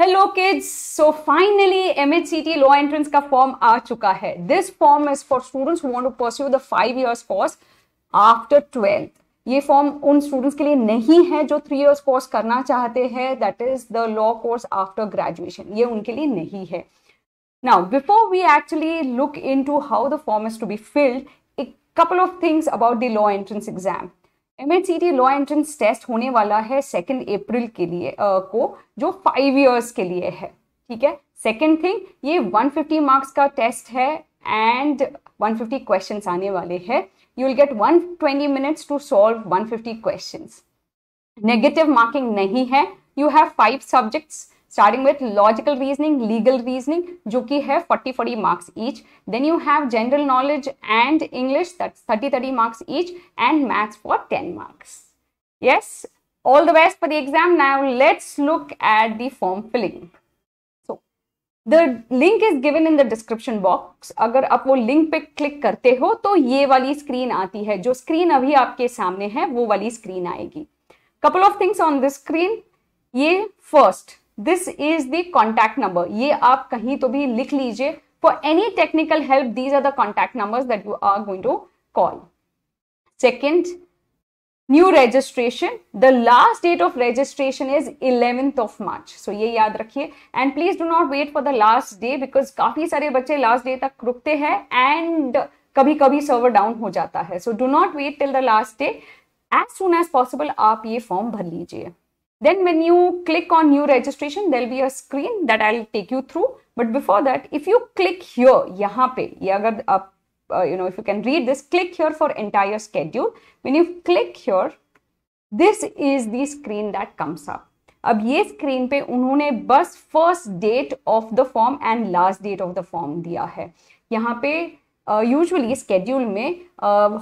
Hello kids so finally M H C T law entrance का form आ चुका है this form is for students want to pursue the five years course after twelfth ये form उन students के लिए नहीं है जो थ्री इयर्स कोर्स करना चाहते हैं that is the law course after graduation ये उनके लिए नहीं है now before we actually look into how the form is to be filled a couple of things about the law entrance exam M law entrance test होने वाला है second April के लिए आ, को जो फाइव ईयर्स के लिए है ठीक है सेकेंड थिंग ये 150 मार्क्स का टेस्ट है एंड 150 क्वेश्चंस आने वाले हैं you will get 120 minutes to solve 150 questions negative marking नहीं है you have five subjects starting with logical reasoning legal reasoning जो कि है forty forty marks each then you have general knowledge and English thirty thirty marks each and maths for ten marks yes all the best for the exam now let's look at the form filling the link is given in the description box अगर आप वो link पे click करते हो तो ये वाली screen आती है जो स्क्रीन अभी आपके सामने है वो वाली स्क्रीन आएगी couple of things on the screen ये first this is the contact number ये आप कहीं तो भी लिख लीजिए for any technical help these are the contact number that you are going to call second new registration the last date of registration is eleventh of March so ये याद रखिए and please do not wait for the last day because काफी सारे बच्चे last day तक रुकते हैं and कभी कभी सर्वर डाउन हो जाता है so do not wait till the last day as soon as possible आप ये फॉर्म भर लीजिए Then when you click on new registration, there'll be a screen that I'll take you through. But before that, if you click here, yahan pe ye agar आप you know if you can read this, click here for entire schedule. When you click here, this is the screen that comes up. अब ये screen पे उन्होंने बस first date of the form and last date of the form दिया है यहाँ पे usually uh, schedule में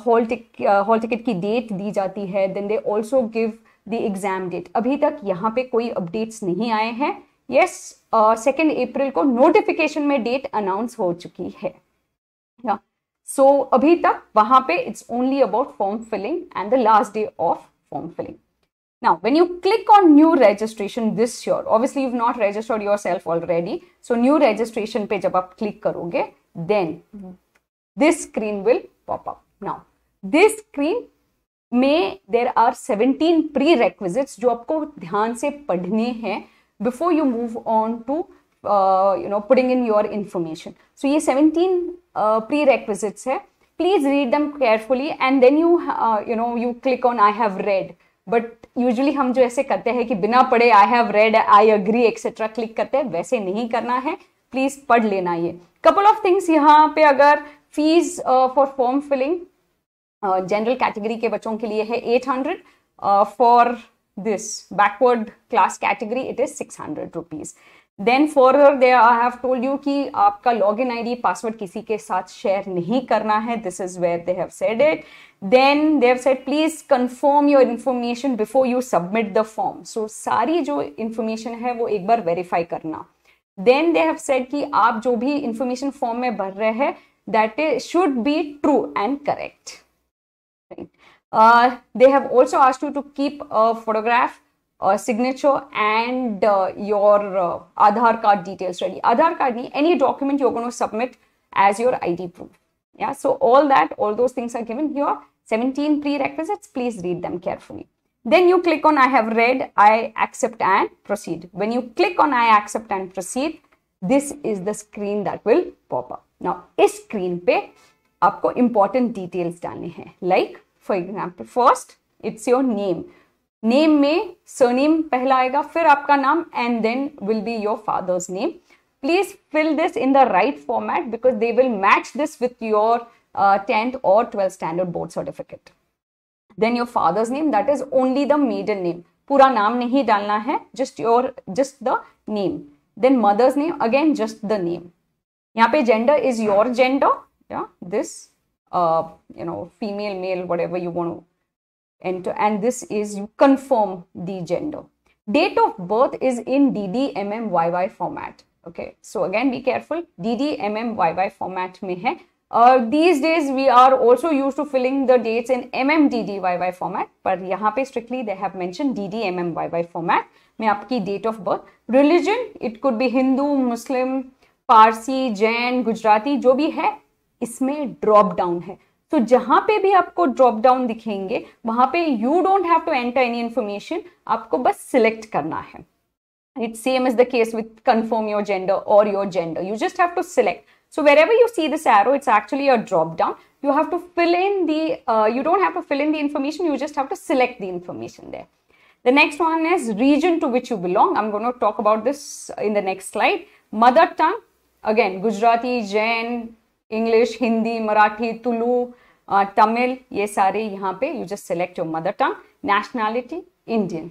हॉल टिक हॉल टिकट की डेट दी जाती है then they also give the exam date अभी तक यहाँ पे कोई अपडेट्स नहीं आए हैं यस सेकेंड अप्रैल को नोटिफिकेशन में डेट अनाउंस हो चुकी है या सो अभी तक वहां पे it's only about form filling and the last day of form filling now when you click on new registration this your obviously you not registered yourself already so new registration पे जब आप click करोगे then this screen will pop up now this screen में there are seventeen prerequisites जो आपको ध्यान से पढ़ने हैं before you move on to you know putting in your information so ये सेवनटीन प्री रेक्विजिट्स है please read them carefully and then you you know you click on I have read but usually हम जो ऐसे करते हैं कि बिना पढ़े I have read I agree etcetera click करते हैं वैसे नहीं करना है प्लीज़ पढ़ लेना ये कपल ऑफ थिंग्स यहाँ पे अगर fees for form filling general category के बच्चों के लिए है 800 hundred for this backward class category it is 600 hundred rupees then for they I have told you कि आपका लॉग इन आई पासवर्ड किसी के साथ शेयर नहीं करना है this is where they have said it then they have said please confirm your information before you submit the form so सारी जो इन्फॉर्मेशन है वो एक बार वेरीफाई करना देन दे हैव सेड कि आप जो भी इंफॉर्मेशन फॉर्म में भर रहे हैं that should be true and correct Uh, they have also asked you to keep a photograph, a signature, and uh, your uh, Aadhaar card details ready. Aadhaar card, any document you're going to submit as your ID proof. Yeah, so all that, all those things are given here. 17 prerequisites, please read them carefully. Then you click on I have read, I accept and proceed. When you click on I accept and proceed, this is the screen that will pop up. Now, इस screen. आपको important details डालने हैं like for example first it's your name name में surname पहला आएगा फिर आपका नाम and then will be your father's name please fill this in the right format because they will match this with your tenth और twelfth standard board certificate then your father's name that is only the maiden name पूरा नाम नहीं डालना है just your just the name then mother's name again just the name यहाँ पे gender is your gender yeah this uh, you know female male whatever you want to enter and this is you confirm the gender date of birth is in ddmmmyy format okay so again be careful ddmmmyy format may hai uh, these days we are also used to filling the dates in mmddyy format but यहाँ strictly they have mentioned ddmmyy format में आपकी date of birth religion it could be Hindu Muslim Parsi Jain Gujarati जो भी है इसमें drop down है तो जहां पे भी आपको ड्रॉप डाउन दिखेंगे वहां पे you don't have to enter any information आपको बस सिलेक्ट करना है it same is the case with confirm your gender और your gender you just have to select so wherever you see this arrow it's actually a drop down you have to fill in the you don't have to fill in the information you just have to select the information there the next one is region to which you belong I am gonna talk about this in the next slide mother tongue again Gujarati Jain English Hindi Marathi Tulu Tamil ये सारे यहाँ पे you just select your mother tongue nationality Indian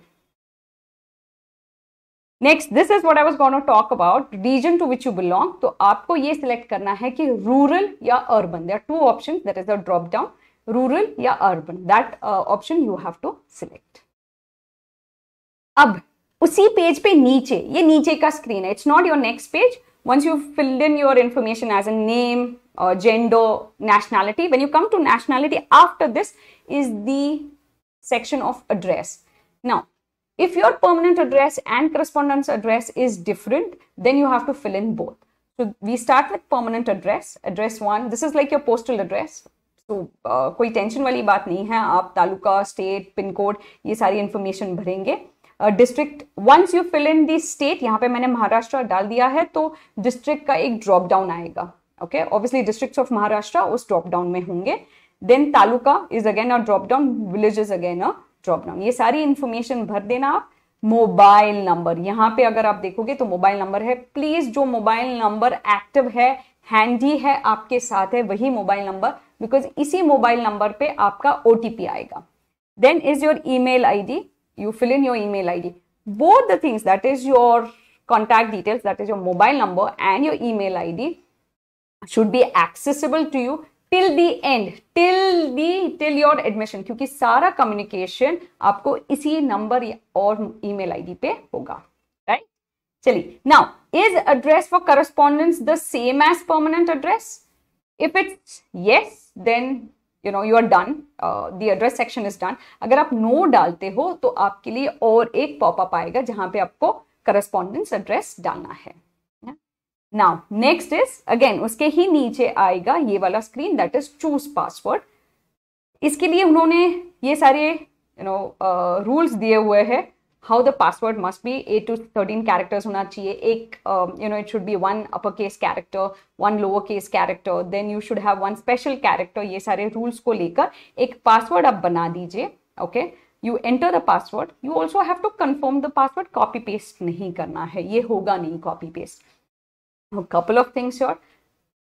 next this is what I was gonna talk about region to which you belong तो आपको ये select करना है कि रूरल या urban there two option that is a drop down rural या urban that option you have to select अब उसी पेज पे नीचे ये नीचे का स्क्रीन है it's not your next page once you filled in your information as a name Or gender, nationality. When you come to nationality, after this is the section of address. Now, if your permanent address and correspondence address is different, then you have to fill in both. So we start with permanent address, address one. This is like your postal address. so, uh, koi कोई tension वाली बात नहीं है आप taluka state pin code ये सारी information भरेंगे District. Once you fill in the state, यहाँ पे मैंने महाराष्ट्र डाल दिया है तो district का एक ड्रॉप आएगा okay obviously districts of Maharashtra उस ड्रॉप डाउन में होंगे then taluka is again a drop down village is again a drop down ये सारी इंफॉर्मेशन भर देना आप मोबाइल नंबर यहाँ पे अगर आप देखोगे तो मोबाइल नंबर है प्लीज जो मोबाइल नंबर एक्टिव है हैंडी है आपके साथ है वही मोबाइल नंबर बिकॉज इसी मोबाइल नंबर पे आपका ओ आएगा then is your email I D you fill in your email I D both the things that is your contact details that is your mobile number and your email I D should be accessible to you till the and till the till your admission क्योंकि सारा communication आपको इसी number और email ID पे होगा right चलिए now is address for correspondence the same as permanent address if it's yes then you know you are done the address section is done अगर आप नो no डालते हो तो आपके लिए और एक पॉपअप आएगा जहां पे आपको करस्पॉन्डेंस एड्रेस डालना है नाउ नेक्स्ट इज अगेन उसके ही नीचे आएगा ये वाला screen that is choose password इसके लिए उन्होंने ये सारे यू नो रूल्स दिए हुए हैं how the password must be eight to thirteen characters होना चाहिए एक you know it should be one upper case character one lower case character then you should have one special character ये सारे rules को लेकर एक पासवर्ड आप बना दीजिए okay you enter the password you also have to confirm the password copy paste नहीं करना है ये होगा नहीं copy paste couple of things your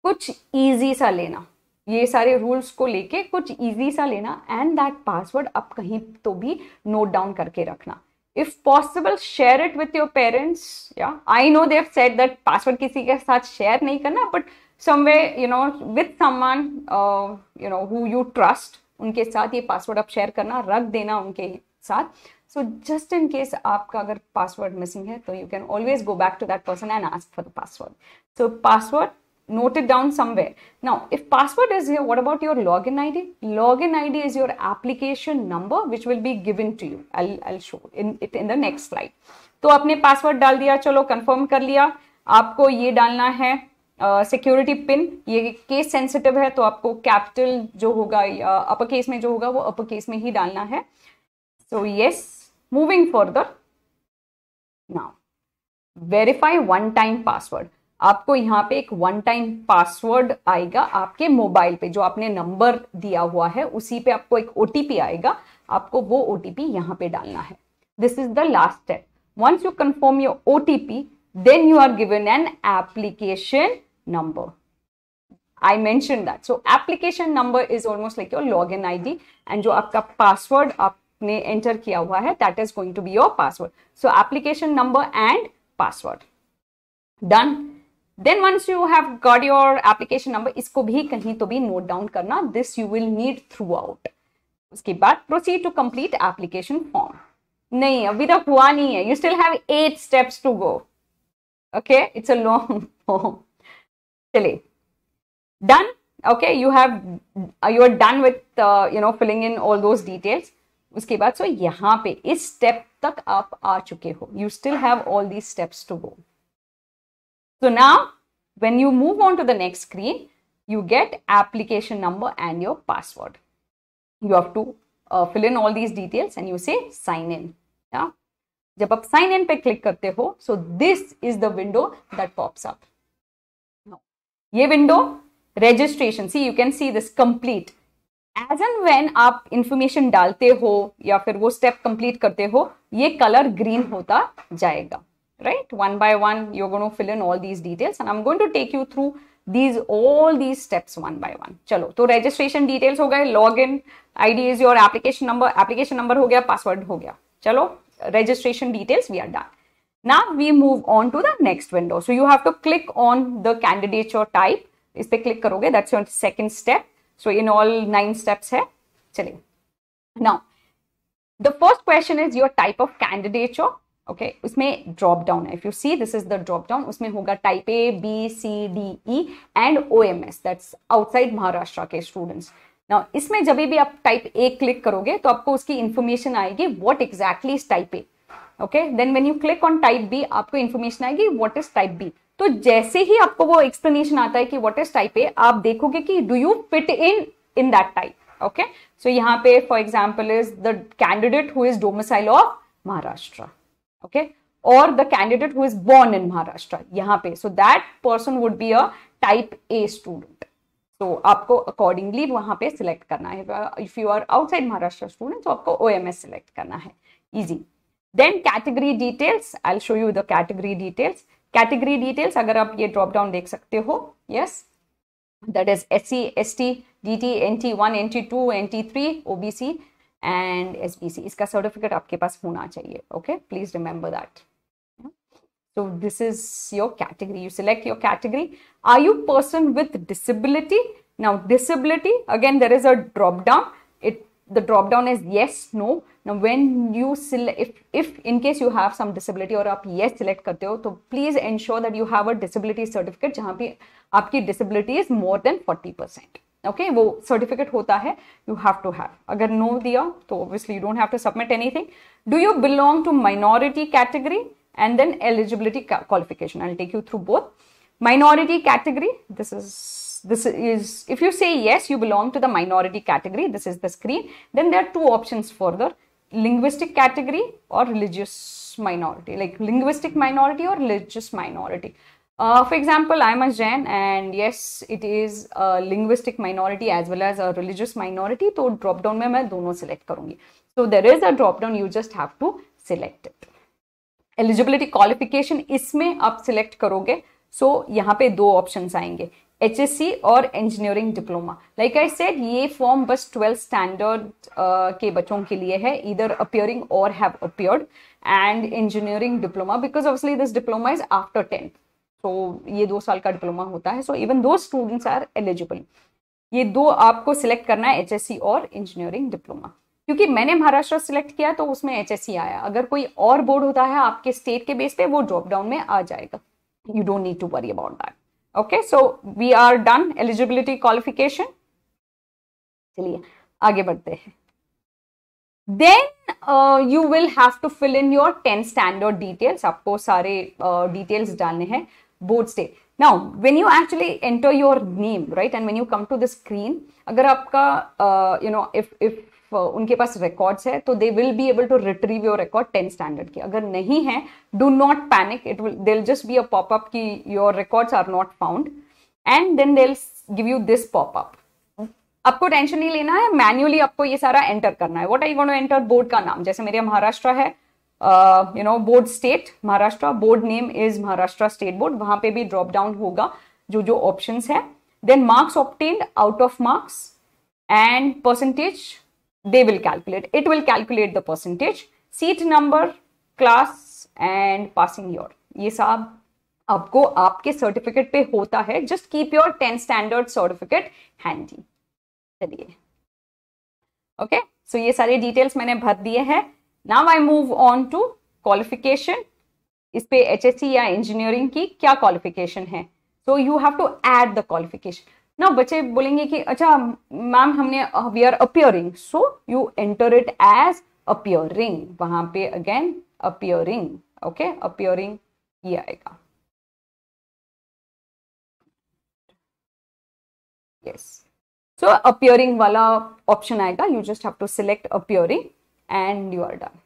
कुछ ईजी सा लेना ये सारे रूल्स को लेके कुछ ईजी सा लेना एंड दैट पासवर्ड आप कहीं तो भी नोट डाउन करके रखना if possible share it with your parents या I know they've set that password किसी के साथ शेयर नहीं करना but someone you know with someone you know who you trust उनके साथ ये पासवर्ड आप शेयर करना रख देना उनके साथ सो जस्ट इन केस आपका अगर पासवर्ड मिसिंग है तो you can always go back to that person and ask for the password so password note it down somewhere now if password is your what about your log in I D log in I D is your application number which will be given to you I show in it in the next slide तो आपने password डाल दिया चलो confirm कर लिया आपको ये डालना है सिक्योरिटी uh, पिन ये केस सेंसिटिव है तो आपको कैपिटल जो होगा या अपर केस में जो होगा वो अपर केस में ही डालना है so so, yes moving further now verify one time password आपको यहाँ पे एक वन टाइम पासवर्ड आएगा आपके मोबाइल पे जो आपने नंबर दिया हुआ है उसी पे आपको एक ओटीपी आएगा आपको वो ओ ओटीपी यहाँ पे डालना है this is the last step once you confirm your OTP then you are given an application number I mention that so application number is almost like your log in I एंड जो आपका password आप ने enter किया हुआ है that is going to be your password so application number and password done then once you have got your application number इसको भी कहीं तो भी नोट डाउन करना this you will need throughout उसके बाद proceed to complete application form नहीं अभी तक हुआ नहीं है you still have eight steps to go okay it's a long form चलिए done okay you have you are done with you know filling in all those details उसके बाद सो यहाँ पे इस स्टेप तक आप आ चुके हो you still have all the steps to go so now when you move on to the next screen you get application number and your password you have to fill in all these details and you say sign in जब आप sign in पे click करते हो so this is the window that pops up ये window registration see you can see this complete as and when आप information डालते हो या फिर वो स्टेप कंप्लीट करते हो ये कलर ग्रीन होता जाएगा right one by one you go fill in all these details and I am going to take you through these all these steps one by one चलो तो रजिस्ट्रेशन डिटेल्स हो गए log in I D is your application number application number हो गया password हो गया चलो registration details we are done ना we move on to the next window so you have to click on the candidate your type इस पर क्लिक करोगे that's your second step so in all nine steps है चलिए now the first question is your type of candidate हो okay उसमें drop down है if you see this is the drop down उसमें होगा type A B C D E and O M S that's outside Maharashtra के students now इसमें जब भी आप टाइप ए क्लिक करोगे तो आपको उसकी इन्फॉर्मेशन आएगी what exactly is type A okay then when you click on type B आपको इन्फॉर्मेशन आएगी वॉट इज टाइप बी तो जैसे ही आपको वो एक्सप्लेनेशन आता है कि वॉट इज टाइप ए आप देखोगे कि do you fit in in that type okay so यहाँ पे for example is the candidate who is domicile of Maharashtra okay और the candidate who is born in Maharashtra यहाँ पे so that person would be a type A student तो आपको accordingly वहां पे select करना है if you are outside Maharashtra student तो आपको ओ एम एस सिलेक्ट करना है easy then category details I show you the category details category details अगर आप ये ड्रॉप डाउन देख सकते हो yes that is S C S T D T N T one N T two N T three O B C and S B C इसका certificate आपके पास होना चाहिए okay please remember that so this is your category you select your category are you person with disability now disability again there is a drop down it the drop down is yes no now when you select if if in case you have some disability or up yes select karte ho to please ensure that you have a disability certificate jahan pe aapki disability is more than 40% okay wo certificate hota hai you have to have agar no diya to obviously you don't have to submit anything do you belong to minority category and then eligibility qualification i'll take you through both minority category this is this is if you say yes you belong to the minority category this is the screen then there are two options further linguistic category or religious minority like linguistic minority or religious minority uh, for example i am a jain and yes it is a linguistic minority as well as a religious minority so drop down mein main dono select karungi so there is a drop down you just have to select it eligibility qualification इसमें आप select करोगे सो so, यहाँ पे दो options आएंगे H S C और engineering diploma like I said ये form बस ट्वेल्थ स्टैंडर्ड के बच्चों के लिए है इधर अपियरिंग और have appeared and engineering diploma because obviously this diploma is after tenth so ये दो साल का डिप्लोमा होता है सो इवन दो स्टूडेंट्स आर एलिजिबल ये दो आपको सिलेक्ट करना है एच एस सी और इंजीनियरिंग डिप्लोमा क्योंकि मैंने महाराष्ट्र सिलेक्ट किया तो उसमें एच एस सी आया अगर कोई और बोर्ड होता है आपके स्टेट के बेस पे वो ड्रॉप डाउन में आ जाएगा you don't need to worry about that okay so we are done eligibility qualification चलिए आगे बढ़ते हैं then you will have to fill in your ten standard details आपको सारे डिटेल्स uh, डालने हैं बोर्ड से now when you actually enter your name right and when you come to the screen अगर आपका यू नो इफ इफ उनके पास records है तो they will be able to retrieve your record tenth standard की अगर नहीं है do not panic it will they just be a popup की your records are not found and then they give you this popup आपको tension नहीं लेना है manually आपको ये सारा एंटर करना है what I got enter board का नाम जैसे मेरे महाराष्ट्र है you know board state Maharashtra board name is Maharashtra state board वहां पे भी ड्रॉप डाउन होगा जो जो ऑप्शन है then marks obtained out of marks and percentage they will calculate. It will calculate the percentage, seat number, class and passing year. ye sab आपको आपके certificate पे होता है just keep your ten standard certificate handy चलिए okay so ये सारे details मैंने भर दिए हैं now I move on to qualification इस पे एचएससी या इंजीनियरिंग की क्या क्वालिफिकेशन है so you have to add the qualification ना बच्चे बोलेंगे कि अच्छा मैम हमने we are appearing so you enter it as appearing वहां पे अगेन अपियरिंग ओके अपियरिंग ये आएगा यस सो अपियरिंग वाला ऑप्शन आएगा you just have to select appearing and you are done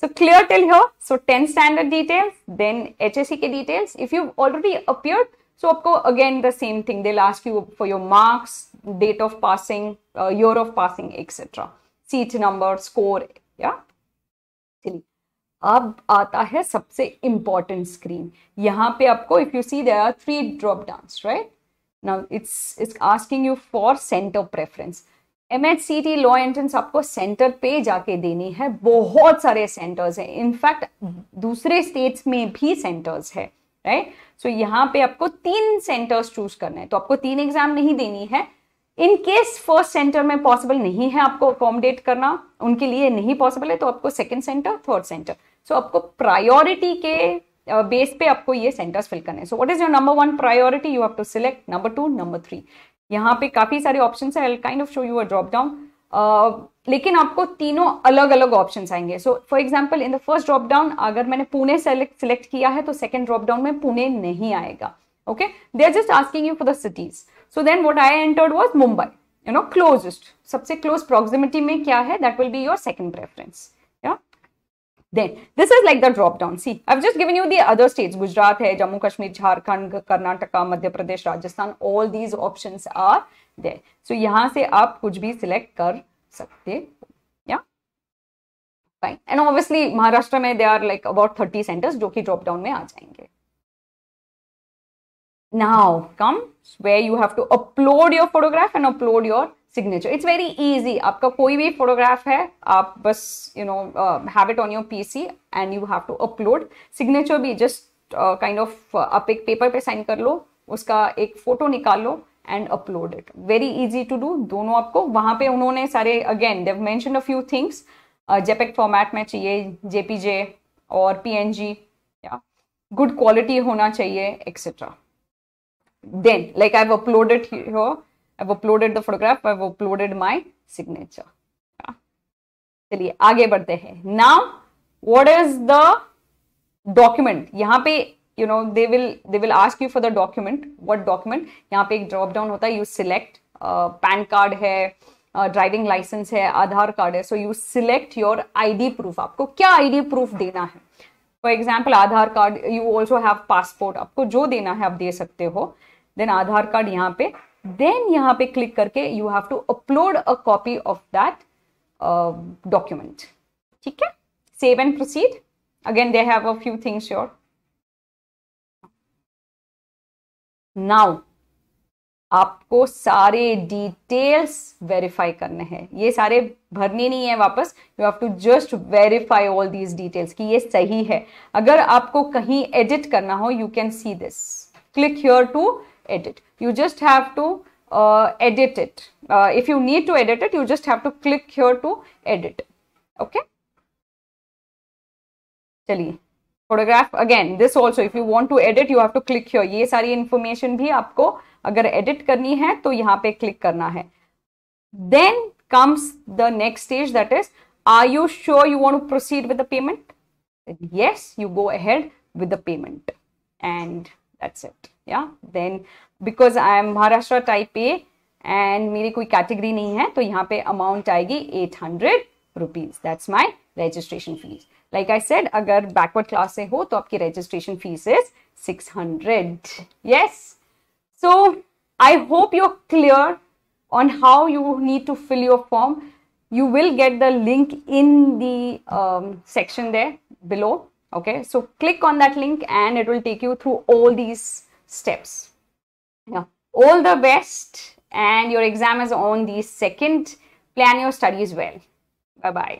So clear till here. So 10 standard details, then hsc ke details. If you've already appeared, So, आपको again the same thing they last you for your marks date of passing your of passing etcetera seat number score या चलिए अब आता है सबसे important screen यहाँ पे आपको if you see there are three drop down right now it's it's asking you for centre preference M H C T law entrance आपको सेंटर पे जाके देनी है बहुत सारे सेंटर्स हैं इनफैक्ट दूसरे स्टेट्स में भी सेंटर्स है राइट सो यहाँ पे आपको तीन सेंटर्स चूज करने हैं तो आपको तीन एग्जाम नहीं देनी है इन केस फर्स्ट सेंटर में पॉसिबल नहीं है आपको अकोमोडेट करना उनके लिए नहीं पॉसिबल है तो आपको second centre third centre so आपको प्रायोरिटी के बेस uh, पे आपको ये सेंटर्स फिल करने हैं so what is your number one priority you have to select number two number three यहाँ पे काफी सारे ऑप्शन है ड्रॉप डाउन लेकिन आपको तीनों अलग अलग ऑप्शन आएंगे so for example in the first drop down अगर मैंने पुणे सेलेक्ट सिलेक्ट किया है तो सेकेंड ड्रॉप डाउन में पुणे नहीं आएगा okay they are just asking you for the cities so then what I entered was Mumbai you know closest सबसे close proximity में क्या है that will be your second preference then this is like the drop down see i've just given you the other states gujarat hai jammu kashmir jharkhand karnataka madhya pradesh rajasthan all these options are there so yahan se aap kuch bhi select kar सकते and obviously Maharashtra में they are like about thirty centres जो कि drop down में आ जाएंगे now come way you have to upload your photograph and upload your signature it's very easy आपका कोई भी फोटोग्राफ है आप बस you know have it on your PC and you have to upload signature भी जस्ट काइंड ऑफ आप एक paper पे साइन कर लो उसका एक फोटो निकाल लो and upload it very easy to do दोनों आपको वहाँ पे उन्होंने सारे again they've mention a few things JPEG format में चाहिए जेपीजे और पीएनजी या गुड क्वालिटी होना चाहिए etcetera then like I uploaded I uploaded the photograph I uploaded my signature चलिए आगे बढ़ते हैं now what is the document यहाँ पे you know they will they will ask you for the document what document यहाँ पे एक drop down होता है यू सिलेक्ट पैन कार्ड है ड्राइविंग uh, लाइसेंस है आधार कार्ड है so you select your ID proof आपको क्या आईडी प्रूफ देना है for example Aadhaar card you also have passport आपको जो देना है आप दे सकते हो देन आधार कार्ड यहाँ पे देन यहाँ पे क्लिक करके you have to upload a copy of that document ठीक है save and proceed again they have a few things your now आपको सारे डिटेल्स वेरीफाई करने हैं ये सारे भरने नहीं है वापस you have to just verify all these details कि ये सही है अगर आपको कहीं एडिट करना हो you can see this click here to edit you just have to edit it if you need to edit it you just have to click here to edit okay चलिए photograph again this also if you want to edit you have to click your ये सारी information भी आपको अगर edit करनी है तो यहाँ पे क्लिक करना है then comes the next stage that is are you sure you want to proceed with the payment yes you go ahead with the payment and that's it या then because I am Maharashtra type A and मेरी कोई category नहीं है तो यहाँ पे amount आएगी eight hundred rupees that's my registration fees like i said agar backward class से हो तो आपकी registration fees is 600. Yes. So I hope you are clear on how you need to fill your form you will get the link in the um, section there below okay so click on that link and it will take you through all these steps yeah all the best and your exam is on the second plan your studies well bye bye